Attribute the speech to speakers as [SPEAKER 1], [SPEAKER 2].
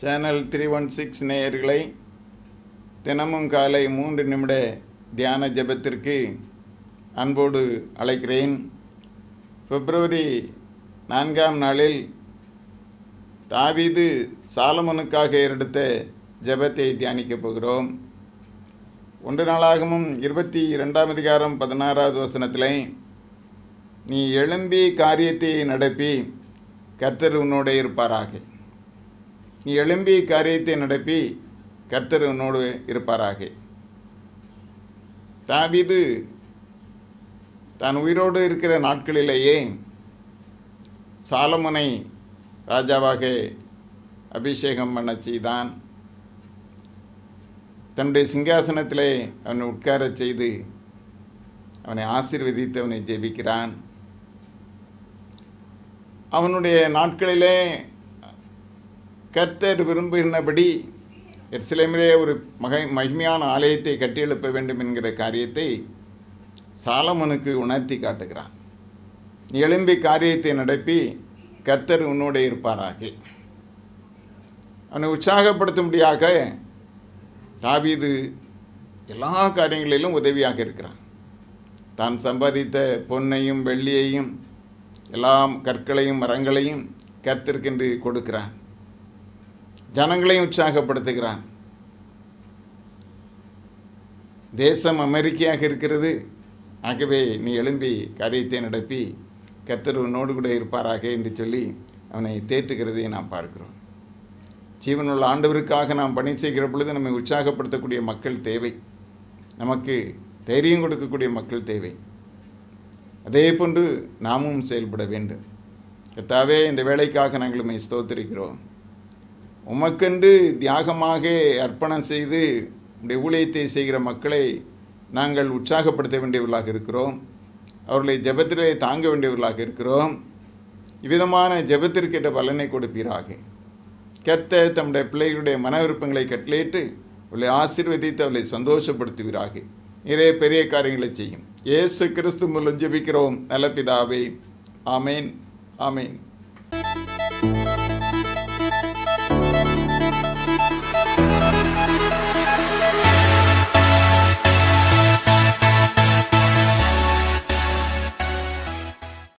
[SPEAKER 1] channel three one six நேயர்களை தினமும் காலை மூன்று நிமிட தியான ஜபத்திற்கு அன்போடு அழைக்கிறேன் பிப்ரவரி நான்காம் நாளில் தாவீது சாலமனுக்காக எடுத்த ஜபத்தை தியானிக்கப் போகிறோம் ஒன்று நாளாகவும் இருபத்தி இரண்டாம் அதிகாரம் பதினாறாவது வசனத்தில் நீ எழும்பி காரியத்தை நடப்பி கத்தர் உன்னோட இருப்பாராக நீ எழும்பி காரியத்தை நடப்பி கர்த்தர் உன்னோடு இருப்பாராக தாவிது தான் உயிரோடு இருக்கிற நாட்களிலேயே சாலமுனை ராஜாவாக அபிஷேகம் பண்ண செய்தான் தன்னுடைய சிங்காசனத்திலே அவனை உட்காரச் செய்து அவனை ஆசிர்வதித்து அவனை ஜெபிக்கிறான் அவனுடைய நாட்களிலே கர்த்தர் விரும்புகிறபடி எர்சிலேமிலே ஒரு மகை மகிமையான ஆலயத்தை கட்டியெழுப்ப வேண்டும் என்கிற காரியத்தை சாலமனுக்கு உணர்த்தி காட்டுகிறான் எழும்பி காரியத்தை நடப்பி கர்த்தர் உன்னோட இருப்பாராக அவனை உற்சாகப்படுத்தும்படியாக தாவீது எல்லா காரியங்களிலும் உதவியாக இருக்கிறான் தான் சம்பாதித்த பொன்னையும் வெள்ளியையும் எல்லா கற்களையும் மரங்களையும் கர்த்தருக்கென்று கொடுக்கிறான் ஜனங்களையும் உற்சாகப்படுத்துகிறான் தேசம் அமெரிக்கையாக இருக்கிறது ஆகவே நீ எழும்பி காரியத்தை நடப்பி கத்தர் உன்னோடு கூட இருப்பாராக என்று சொல்லி அவனை தேற்றுகிறதை நாம் பார்க்கிறோம் ஜீவனுள்ள ஆண்டவருக்காக நாம் பணி செய்கிற பொழுது நம்மை உற்சாகப்படுத்தக்கூடிய மக்கள் தேவை நமக்கு தைரியம் கொடுக்கக்கூடிய மக்கள் தேவை அதே போன்று நாமும் செயல்பட வேண்டும் கத்தாவே இந்த வேலைக்காக நாங்கள் உண்மை ஸ்தோத்திருக்கிறோம் உமக்கென்று தியாகமாக அர்ப்பணம் செய்து உடைய ஊழியத்தை செய்கிற மக்களை நாங்கள் உற்சாகப்படுத்த வேண்டியவர்களாக இருக்கிறோம் அவர்களை ஜபத்திலே தாங்க வேண்டியவர்களாக இருக்கிறோம் இவ்விதமான ஜபத்திற்கிட்ட பலனை கொடுப்பீராக கெட்ட தம்முடைய பிள்ளைகளுடைய மன விருப்பங்களை கட்டளையிட்டு அவளை ஆசீர்வதித்து அவளை சந்தோஷப்படுத்துவீராக நிறைய பெரிய காரியங்களை செய்யும் இயேசு கிறிஸ்து மூலம் ஜபிக்கிறோம் நல்ல ஆமேன் ஆமேன்